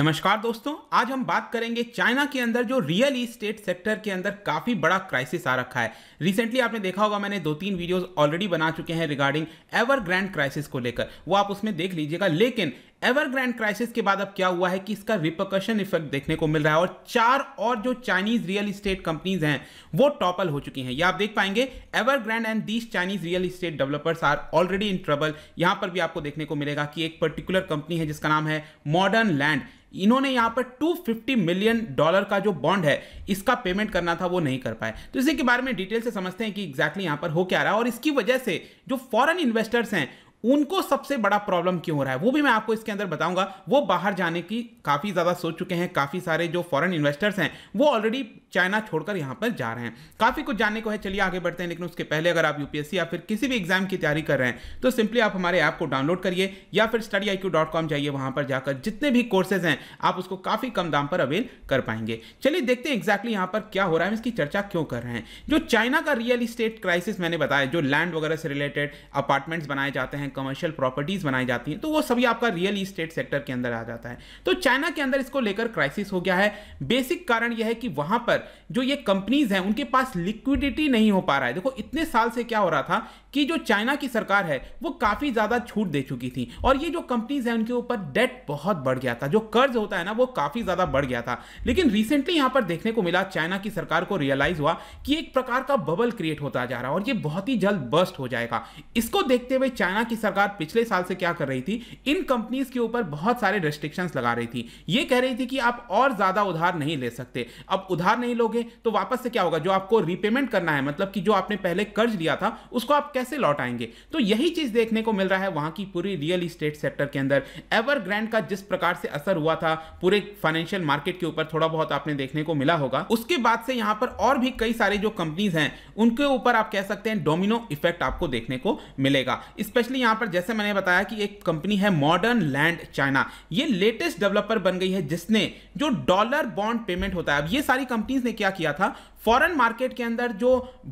नमस्कार दोस्तों आज हम बात करेंगे चाइना के अंदर जो रियल इस्टेट सेक्टर के अंदर काफ़ी बड़ा क्राइसिस आ रखा है रिसेंटली आपने देखा होगा मैंने दो तीन वीडियोस ऑलरेडी बना चुके हैं रिगार्डिंग एवर ग्रैंड क्राइसिस को लेकर वो आप उसमें देख लीजिएगा लेकिन एवरग्रैंड क्राइसिस के बाद अब क्या हुआ है कि इसका रिपोकशन इफेक्ट देखने को मिल रहा है और चार और जो चाइनीज रियल इस्टेट कंपनीज हैं वो टॉपल हो चुकी हैं ये आप देख पाएंगे Evergrande and these Chinese real estate developers are already in trouble यहां पर भी आपको देखने को मिलेगा कि एक पर्टिकुलर कंपनी है जिसका नाम है मॉडर्न लैंड इन्होंने यहां पर 250 मिलियन डॉलर का जो बॉन्ड है इसका पेमेंट करना था वो नहीं कर पाए तो इसी के बारे में डिटेल से समझते हैं कि एग्जैक्टली exactly यहां पर हो क्या रहा है और इसकी वजह से जो फॉरेन इन्वेस्टर्स हैं उनको सबसे बड़ा प्रॉब्लम क्यों हो रहा है वो भी मैं आपको इसके अंदर बताऊंगा वो बाहर जाने की काफ़ी ज़्यादा सोच चुके हैं काफ़ी सारे जो फॉरेन इन्वेस्टर्स हैं वो ऑलरेडी चाइना छोड़कर यहाँ पर जा रहे हैं काफ़ी कुछ जानने को है चलिए आगे बढ़ते हैं लेकिन उसके पहले अगर आप यूपीएससी या फिर किसी भी एग्जाम की तैयारी कर रहे हैं तो सिंपली आप हमारे ऐप को डाउनलोड करिए या फिर स्टडी आई डॉट कॉम जाइए वहाँ पर जाकर जितने भी कोर्सेज हैं आप उसको काफ़ी कम दाम पर अवेल कर पाएंगे चलिए देखते हैं एक्जैक्टली यहाँ पर क्या हो रहा है इसकी चर्चा क्यों कर रहे हैं जो चाइना का रियल इस्टेट क्राइसिस मैंने बताया जो लैंड वगैरह से रिलेटेड अपार्टमेंट्स बनाए जाते हैं कमर्शियल प्रॉपर्टीज़ बनाई जाती हैं तो वो सभी आपका रियल इस्टेट सेक्टर के अंदर आ जाता है तो चाइना के अंदर इसको लेकर क्राइसिस हो गया है बेसिक कारण यह है कि वहाँ पर अंदर जो ये कंपनीज हैं उनके पास लिक्विडिटी नहीं हो पा रहा है देखो इतने साल से क्या हो रहा था कि जो चाइना की सरकार है वो काफ़ी ज़्यादा छूट दे चुकी थी और ये जो कंपनीज हैं उनके ऊपर डेट बहुत बढ़ गया था जो कर्ज होता है ना वो काफ़ी ज़्यादा बढ़ गया था लेकिन रिसेंटली यहाँ पर देखने को मिला चाइना की सरकार को रियलाइज़ हुआ कि एक प्रकार का बबल क्रिएट होता जा रहा है और ये बहुत ही जल्द बस्ट हो जाएगा इसको देखते हुए चाइना की सरकार पिछले साल से क्या कर रही थी इन कंपनीज के ऊपर बहुत सारे रेस्ट्रिक्शंस लगा रही थी ये कह रही थी कि आप और ज़्यादा उधार नहीं ले सकते अब उधार नहीं लोगे तो वापस से क्या होगा जो आपको रीपेमेंट करना है मतलब कि जो आपने पहले कर्ज लिया था उसको आप कैसे लौटाएंगे तो यही चीज देखने को मिल रहा है वहां की पूरी रियल इस्टेट सेक्टर के अंदर एवर ग्रैंड का जिस प्रकार से असर हुआ था पूरे फाइनेंशियल मार्केट के ऊपर थोड़ा बहुत आपने देखने को मिला होगा उसके बाद से यहां पर और भी कई सारे जो कंपनीज हैं उनके ऊपर आप कह सकते हैं डोमिनो इफेक्ट आपको देखने को मिलेगा स्पेशली यहां पर जैसे मैंने बताया कि एक कंपनी है मॉडर्न लैंड चाइना ये लेटेस्ट डेवलपर बन गई है जिसने जो डॉलर बॉन्ड पेमेंट होता है अब ये सारी कंपनी कंपनीज ने क्या किया था फॉरेन मार्केट के अंदर जो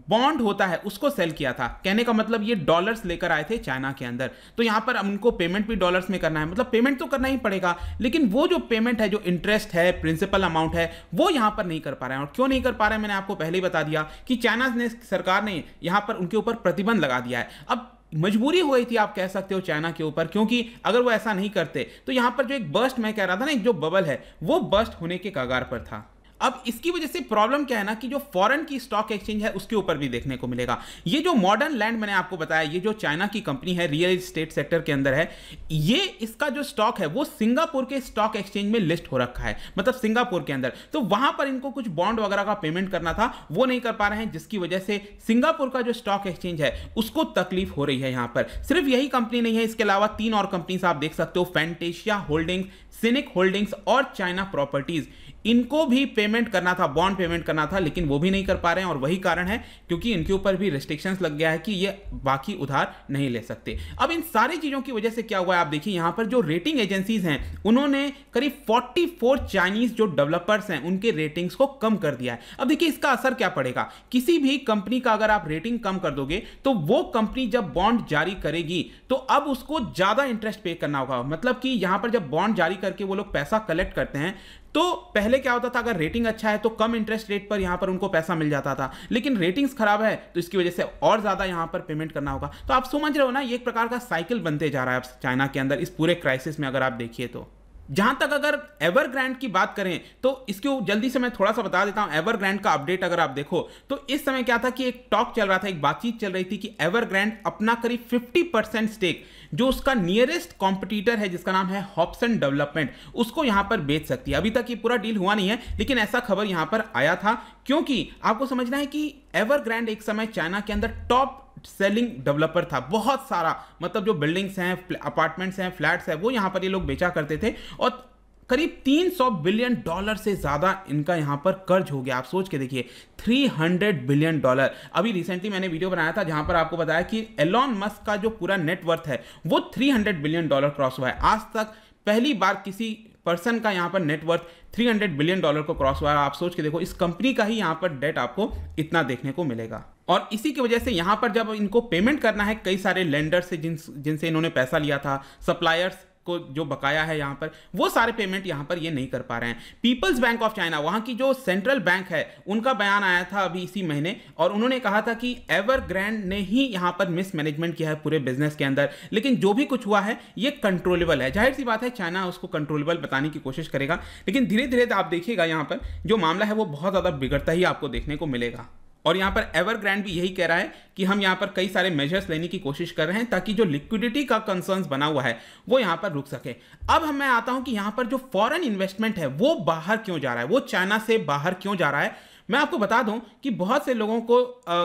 बॉन्ड होता है उसको सेल किया था कहने का मतलब ये डॉलर्स लेकर आए थे चाइना के अंदर तो यहां पर उनको पेमेंट भी डॉलर्स में करना है मतलब पेमेंट तो करना ही पड़ेगा लेकिन वो जो पेमेंट है जो इंटरेस्ट है प्रिंसिपल अमाउंट है वो यहां पर नहीं कर पा रहे हैं और क्यों नहीं कर पा रहे मैंने आपको पहले ही बता दिया कि चाइना ने सरकार ने यहां पर उनके ऊपर प्रतिबंध लगा दिया है अब मजबूरी हो गई थी आप कह सकते हो चाइना के ऊपर क्योंकि अगर वो ऐसा नहीं करते तो यहां पर जो एक बस्ट मैं कह रहा था ना एक जो बबल है वो बस्ट होने के कगार पर था अब इसकी वजह से प्रॉब्लम क्या है ना कि जो फॉरेन की स्टॉक एक्सचेंज है उसके ऊपर भी देखने को मिलेगा ये जो मॉडर्न लैंड मैंने आपको बताया ये जो चाइना की कंपनी है रियल इस्टेट सेक्टर के अंदर है ये इसका जो स्टॉक है वो सिंगापुर के स्टॉक एक्सचेंज में लिस्ट हो रखा है मतलब सिंगापुर के अंदर तो वहां पर इनको कुछ बॉन्ड वगैरह का पेमेंट करना था वो नहीं कर पा रहे हैं जिसकी वजह से सिंगापुर का जो स्टॉक एक्सचेंज है उसको तकलीफ हो रही है यहां पर सिर्फ यही कंपनी नहीं है इसके अलावा तीन और कंपनीज आप देख सकते हो फैंटेशिया होल्डिंग्स सिनिक होल्डिंग्स और चाइना प्रॉपर्टीज इनको भी पेमेंट करना था बॉन्ड पेमेंट करना था लेकिन वो भी नहीं कर पा रहे हैं और वही कारण है क्योंकि इनके ऊपर भी रिस्ट्रिक्शंस लग गया है कि ये बाकी उधार नहीं ले सकते अब इन सारी चीज़ों की वजह से क्या हुआ है आप देखिए यहाँ पर जो रेटिंग एजेंसीज हैं उन्होंने करीब 44 चाइनीज जो डेवलपर्स हैं उनके रेटिंग्स को कम कर दिया है अब देखिए इसका असर क्या पड़ेगा किसी भी कंपनी का अगर आप रेटिंग कम कर दोगे तो वो कंपनी जब बॉन्ड जारी करेगी तो अब उसको ज़्यादा इंटरेस्ट पे करना होगा मतलब कि यहाँ पर जब बॉन्ड जारी करके वो लोग पैसा कलेक्ट करते हैं तो पहले क्या होता था अगर रेटिंग अच्छा है तो कम इंटरेस्ट रेट पर यहां पर उनको पैसा मिल जाता था लेकिन रेटिंग्स खराब है तो इसकी वजह से और ज्यादा यहां पर पेमेंट करना होगा तो आप समझ रहे हो ना एक प्रकार का साइकिल बनते जा रहा है चाइना के अंदर इस पूरे क्राइसिस में अगर आप देखिए तो जहां तक अगर एवरग्रैंड की बात करें तो इसके जल्दी से मैं थोड़ा सा बता देता हूं एवरग्रैंड का अपडेट अगर आप देखो तो इस समय क्या था कि एक टॉक चल रहा था एक बातचीत चल रही थी कि एवरग्रैंड अपना करीब 50 परसेंट स्टेक जो उसका नियरेस्ट कॉम्पिटिटर है जिसका नाम है हॉप्सन डेवलपमेंट उसको यहां पर बेच सकती है अभी तक ये पूरा डील हुआ नहीं है लेकिन ऐसा खबर यहां पर आया था क्योंकि आपको समझना है कि एवरग्रैंड एक समय चाइना के अंदर टॉप सेलिंग डेवलपर था बहुत सारा मतलब जो बिल्डिंग्स हैं अपार्टमेंट्स हैं फ्लैट्स हैं वो यहाँ पर ये लोग बेचा करते थे और करीब 300 बिलियन डॉलर से ज़्यादा इनका यहाँ पर कर्ज हो गया आप सोच के देखिए 300 बिलियन डॉलर अभी रिसेंटली मैंने वीडियो बनाया था जहाँ पर आपको बताया कि एलॉन मस्क का जो पूरा नेटवर्थ है वो 300 बिलियन डॉलर क्रॉस हुआ है आज तक पहली बार किसी पर्सन का यहाँ पर नेटवर्थ 300 बिलियन डॉलर को क्रॉस हुआ है आप सोच के देखो इस कंपनी का ही यहाँ पर डेट आपको इतना देखने को मिलेगा और इसी की वजह से यहाँ पर जब इनको पेमेंट करना है कई सारे लेंडर से जिन जिनसे इन्होंने पैसा लिया था सप्लायर्स को जो बकाया है यहां पर वो सारे पेमेंट यहां पर ये नहीं कर पा रहे हैं पीपल्स बैंक ऑफ चाइना वहां की जो सेंट्रल बैंक है उनका बयान आया था अभी इसी महीने और उन्होंने कहा था कि एवर ग्रैंड ने ही यहां पर मिसमैनेजमेंट किया है पूरे बिजनेस के अंदर लेकिन जो भी कुछ हुआ है ये कंट्रोलेबल है जाहिर सी बात है चाइना उसको कंट्रोलेबल बताने की कोशिश करेगा लेकिन धीरे धीरे आप देखिएगा यहां पर जो मामला है वो बहुत ज़्यादा बिगड़ता ही आपको देखने को मिलेगा और यहाँ पर एवर ग्रैंड भी यही कह रहा है कि हम यहाँ पर कई सारे मेजर्स लेने की कोशिश कर रहे हैं ताकि जो लिक्विडिटी का कंसर्न्स बना हुआ है वो यहाँ पर रुक सके अब हम मैं आता हूँ कि यहाँ पर जो फॉरेन इन्वेस्टमेंट है वो बाहर क्यों जा रहा है वो चाइना से बाहर क्यों जा रहा है मैं आपको बता दूं कि बहुत से लोगों को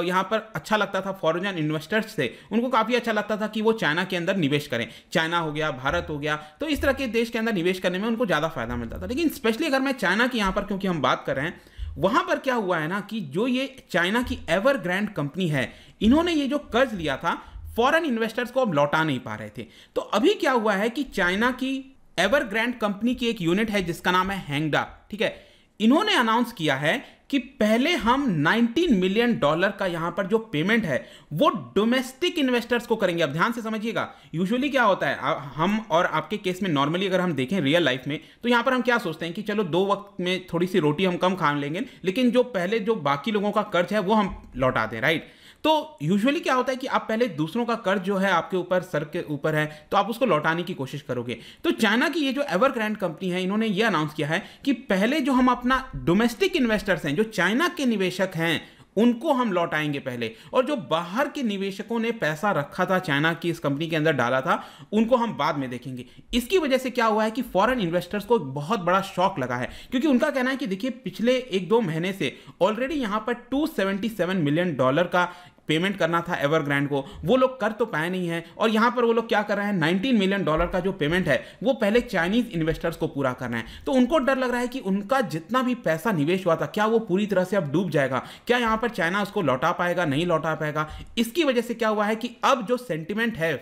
यहाँ पर अच्छा लगता था फॉरेन इन्वेस्टर्स से उनको काफ़ी अच्छा लगता था कि वो चाइना के अंदर निवेश करें चाइना हो गया भारत हो गया तो इस तरह के देश के अंदर निवेश करने में उनको ज़्यादा फायदा मिलता था लेकिन स्पेशली अगर मैं चाइना की यहाँ पर क्योंकि हम बात कर रहे हैं वहां पर क्या हुआ है ना कि जो ये चाइना की एवर ग्रैंड कंपनी है इन्होंने ये जो कर्ज लिया था फॉरेन इन्वेस्टर्स को अब लौटा नहीं पा रहे थे तो अभी क्या हुआ है कि चाइना की एवर ग्रैंड कंपनी की एक यूनिट है जिसका नाम है हैंगडा ठीक है इन्होंने अनाउंस किया है कि पहले हम 19 मिलियन डॉलर का यहां पर जो पेमेंट है वो डोमेस्टिक इन्वेस्टर्स को करेंगे अब ध्यान से समझिएगा यूजुअली क्या होता है हम और आपके केस में नॉर्मली अगर हम देखें रियल लाइफ में तो यहां पर हम क्या सोचते हैं कि चलो दो वक्त में थोड़ी सी रोटी हम कम खा लेंगे लेकिन जो पहले जो बाकी लोगों का कर्ज है वो हम लौटा दें राइट तो यूजुअली क्या होता है कि आप पहले दूसरों का कर्ज जो है आपके ऊपर सर के ऊपर है तो आप उसको लौटाने की कोशिश करोगे तो चाइना की ये जो एवर ग्रैंड कंपनी है इन्होंने ये अनाउंस किया है कि पहले जो हम अपना डोमेस्टिक इन्वेस्टर्स हैं जो चाइना के निवेशक हैं उनको हम लौटाएंगे पहले और जो बाहर के निवेशकों ने पैसा रखा था चाइना की इस कंपनी के अंदर डाला था उनको हम बाद में देखेंगे इसकी वजह से क्या हुआ है कि फॉरेन इन्वेस्टर्स को बहुत बड़ा शॉक लगा है क्योंकि उनका कहना है कि देखिए पिछले एक दो महीने से ऑलरेडी यहां पर 277 मिलियन डॉलर का पेमेंट करना था एवरग्रैंड को वो लोग कर तो पाए नहीं है और यहाँ पर वो लोग क्या कर रहे हैं 19 मिलियन डॉलर का जो पेमेंट है वो पहले चाइनीज इन्वेस्टर्स को पूरा करना है तो उनको डर लग रहा है कि उनका जितना भी पैसा निवेश हुआ था क्या वो पूरी तरह से अब डूब जाएगा क्या यहाँ पर चाइना उसको लौटा पाएगा नहीं लौटा पाएगा इसकी वजह से क्या हुआ है कि अब जो सेंटिमेंट है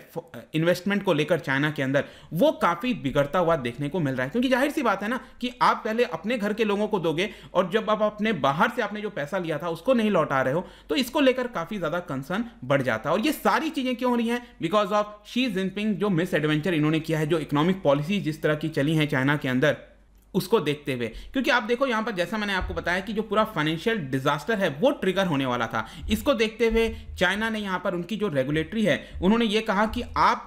इन्वेस्टमेंट को लेकर चाइना के अंदर वो काफ़ी बिगड़ता हुआ देखने को मिल रहा है क्योंकि जाहिर सी बात है ना कि आप पहले अपने घर के लोगों को दोगे और जब आप अपने बाहर से आपने जो पैसा लिया था उसको नहीं लौटा रहे हो तो इसको लेकर काफ़ी ज़्यादा ज्यादा कंसर्न बढ़ जाता है और ये सारी चीजें क्यों हो रही हैं बिकॉज ऑफ शी जिनपिंग जो मिस एडवेंचर इन्होंने किया है जो इकोनॉमिक पॉलिसी जिस तरह की चली है चाइना के अंदर उसको देखते हुए क्योंकि आप देखो यहां पर जैसा मैंने आपको बताया कि जो पूरा फाइनेंशियल डिजास्टर है वो ट्रिगर होने वाला था इसको देखते हुए चाइना ने यहां पर उनकी जो रेगुलेटरी है उन्होंने ये कहा कि आप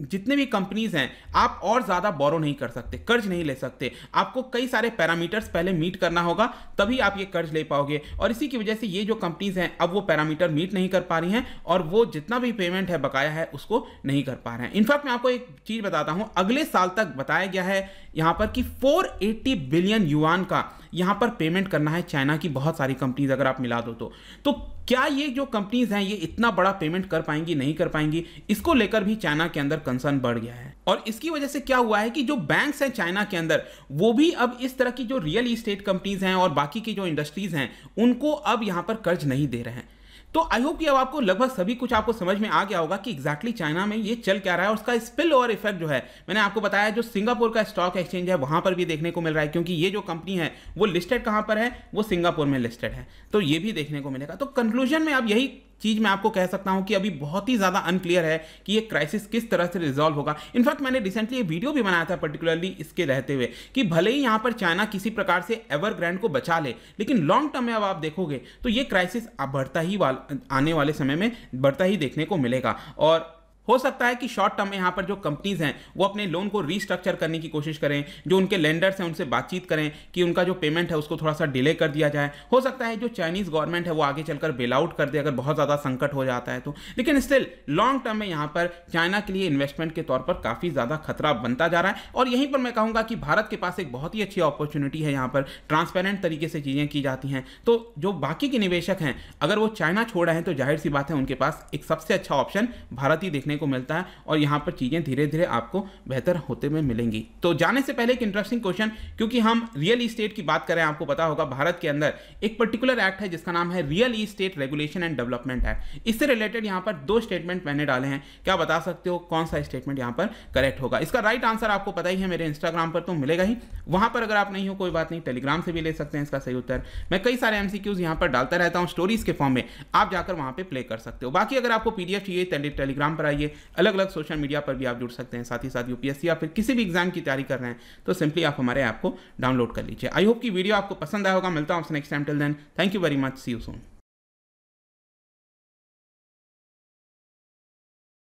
जितने भी कंपनीज हैं आप और ज़्यादा बोरो नहीं कर सकते कर्ज नहीं ले सकते आपको कई सारे पैरामीटर्स पहले मीट करना होगा तभी आप ये कर्ज ले पाओगे और इसी की वजह से ये जो कंपनीज हैं अब वो पैरामीटर मीट नहीं कर पा रही हैं और वो जितना भी पेमेंट है बकाया है उसको नहीं कर पा रहे हैं इनफैक्ट मैं आपको एक चीज़ बताता हूँ अगले साल तक बताया गया है यहाँ पर कि फोर बिलियन युवान का यहाँ पर पेमेंट करना है चाइना की बहुत सारी कंपनीज अगर आप मिला दो तो, तो क्या ये जो कंपनीज हैं ये इतना बड़ा पेमेंट कर पाएंगी नहीं कर पाएंगी इसको लेकर भी चाइना के अंदर कंसर्न बढ़ गया है और इसकी वजह से क्या हुआ है कि जो बैंक्स हैं चाइना के अंदर वो भी अब इस तरह की जो रियल इस्टेट कंपनीज हैं और बाकी की जो इंडस्ट्रीज हैं उनको अब यहाँ पर कर्ज नहीं दे रहे हैं तो आई होप कि अब आपको लगभग सभी कुछ आपको समझ में आ गया होगा कि एग्जैक्टली exactly चाइना में ये चल क्या रहा है और उसका स्पिल ओवर इफेक्ट जो है मैंने आपको बताया जो सिंगापुर का स्टॉक एक्सचेंज है वहां पर भी देखने को मिल रहा है क्योंकि ये जो कंपनी है वो लिस्टेड कहाँ पर है वो सिंगापुर में लिस्टेड है तो ये भी देखने को मिलेगा तो कंक्लूजन में अब यही चीज़ मैं आपको कह सकता हूँ कि अभी बहुत ही ज़्यादा अनक्लियर है कि ये क्राइसिस किस तरह से रिजॉल्व होगा इनफैक्ट मैंने रिसेंटली ये वीडियो भी बनाया था पर्टिकुलरली इसके रहते हुए कि भले ही यहां पर चाइना किसी प्रकार से एवरग्रैंड को बचा ले लेकिन लॉन्ग टर्म में अब आप देखोगे तो ये क्राइसिस बढ़ता ही वाल, आने वाले समय में बढ़ता ही देखने को मिलेगा और हो सकता है कि शॉर्ट टर्म में यहाँ पर जो कंपनीज हैं वो अपने लोन को रीस्ट्रक्चर करने की कोशिश करें जो उनके लेंडर्स हैं उनसे बातचीत करें कि उनका जो पेमेंट है उसको थोड़ा सा डिले कर दिया जाए हो सकता है जो चाइनीज गवर्नमेंट है वो आगे चलकर बेल आउट कर दे अगर बहुत ज़्यादा संकट हो जाता है तो लेकिन स्टिल लॉन्ग टर्म में यहाँ पर चाइना के लिए इन्वेस्टमेंट के तौर पर काफ़ी ज़्यादा खतरा बनता जा रहा है और यहीं पर मैं कहूँगा कि भारत के पास एक बहुत ही अच्छी अपॉर्चुनिटी है यहाँ पर ट्रांसपेरेंट तरीके से चीज़ें की जाती हैं तो जो बाकी के निवेशक हैं अगर वो चाइना छोड़ रहे हैं तो जाहिर सी बात है उनके पास एक सबसे अच्छा ऑप्शन भारत ही देखने देखने को मिलता है और यहाँ पर चीज़ें धीरे धीरे आपको बेहतर होते हुए मिलेंगी तो जाने से पहले एक इंटरेस्टिंग क्वेश्चन क्योंकि हम रियल इस्टेट की बात करें आपको पता होगा भारत के अंदर एक पर्टिकुलर एक्ट है जिसका नाम है real estate regulation and development act इससे रिलेटेड यहाँ पर दो स्टेटमेंट मैंने डाले हैं क्या बता सकते हो कौन सा स्टेटमेंट यहाँ पर करेक्ट होगा इसका राइट आंसर आपको पता ही है मेरे इंस्टाग्राम पर तो मिलेगा ही वहाँ पर अगर आप नहीं हो कोई बात नहीं टेलीग्राम से भी ले सकते हैं इसका सही उत्तर मैं कई सारे एमसीक्यूज यहाँ पर डालता रहता हूँ स्टोरीज के फॉर्म में आप जाकर वहाँ पे प्ले कर सकते हो बाकी अगर आपको पीडीएफ चाहिए टेलीग्राम पर आइए चाहिए अलग अलग सोशल मीडिया पर भी आप जुड़ सकते हैं साथ ही साथ यूपीएससी या फिर किसी भी एग्जाम की तैयारी कर रहे हैं तो सिंपली आप हमारे ऐप को डाउनलोड कर लीजिए आई होप कि वीडियो आपको पसंद आया होगा मिलता हूँ next time till then thank you very much see you Son